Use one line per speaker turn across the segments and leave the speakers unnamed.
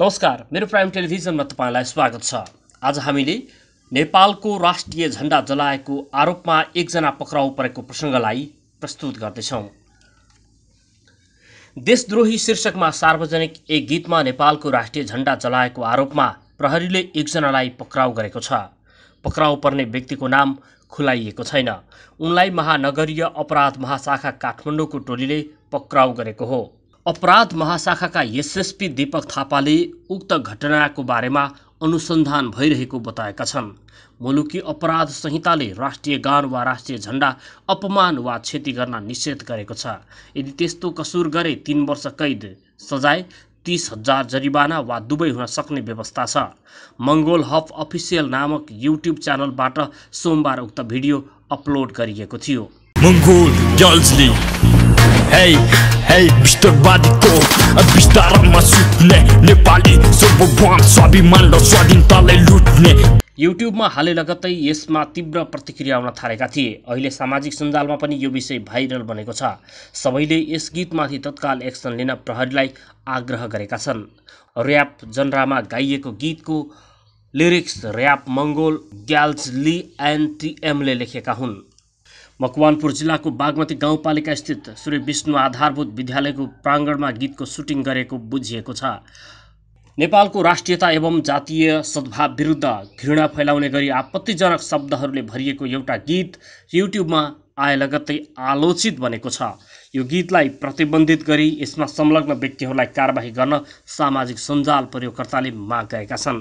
नमस्कार मेरो प्राइम टेलिभिजनमा तपाईँलाई स्वागत छ आज हामीले नेपालको राष्ट्रिय झन्डा जलाएको आरोपमा एकजना पक्राउ परेको प्रसङ्गलाई प्रस्तुत गर्दैछौँ देशद्रोही शीर्षकमा सार्वजनिक एक गीतमा नेपालको राष्ट्रिय झन्डा जलाएको आरोपमा प्रहरीले एकजनालाई पक्राउ गरेको छ पक्राउ पर्ने व्यक्तिको नाम खुलाइएको छैन उनलाई महानगरीय अपराध महाशाखा काठमाडौँको टोलीले पक्राउ गरेको हो अपराध महाशाखाका एसएसपी दीपक थापाले उक्त घटनाको बारेमा अनुसन्धान भइरहेको बताएका छन् मुलुकी अपराध संहिताले राष्ट्रिय गान वा राष्ट्रिय झण्डा अपमान वा क्षति गर्न निषेध गरेको छ यदि त्यस्तो कसुर गरे तिन वर्ष कैद सजाय तिस हजार जरिवाना वा दुवै हुन सक्ने व्यवस्था छ मङ्गोल हफ अफिसियल नामक युट्युब च्यानलबाट सोमबार उक्त भिडियो अपलोड गरिएको थियो Hey, hey, विष्टवादीको विस्तारमा सुत्ने नेपाली सर्वभौम स्वाभिमान र स्वाधीनतालाई लुट्ने युट्युबमा हालै लगत्तै यसमा तीव्र प्रतिक्रिया आउन थालेका थिए अहिले सामाजिक सञ्जालमा पनि यो विषय भाइरल बनेको छ सबैले यस गीतमाथि तत्काल एक्सन लिन प्रहरीलाई आग्रह गरेका छन् ऱ्याप जनरामा गाइएको गीतको लिरिक्स ऱ्याप मङ्गोल ग्याल्स ली एन्ड टिएमले लेखेका हुन् मकवानपुर जिल्लाको बागमती गाउँपालिका स्थित श्री विष्णु आधारभूत विद्यालयको प्राङ्गणमा गीतको सुटिङ गरेको बुझिएको छ नेपालको राष्ट्रियता एवं जातीय सद्भाव विरुद्ध घृणा फैलाउने गरी आपत्तिजनक शब्दहरूले भरिएको एउटा गीत युट्युबमा आए आयलगत्तै आलोचित बनेको छ यो गीतलाई प्रतिबन्धित गरी यसमा संलग्न व्यक्तिहरूलाई कारवाही गर्न सामाजिक सञ्जाल प्रयोगकर्ताले माग गरेका छन्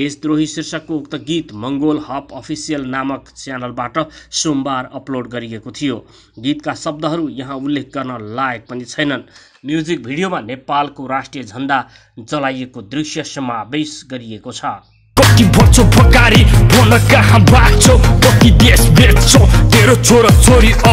देशद्रोही शीर्षकको उक्त गीत मङ्गोल हप अफिसियल नामक च्यानलबाट सोमबार अपलोड गरिएको थियो गीतका शब्दहरू यहाँ उल्लेख गर्न लायक पनि छैनन् म्युजिक भिडियोमा नेपालको राष्ट्रिय झन्डा जलाइएको दृश्य समावेश गरिएको छ कि भन्छौ भकारी बोल्न कहाँ बाँच्छौ कति देश बेच्छौ तेरो छोरा छोरी अब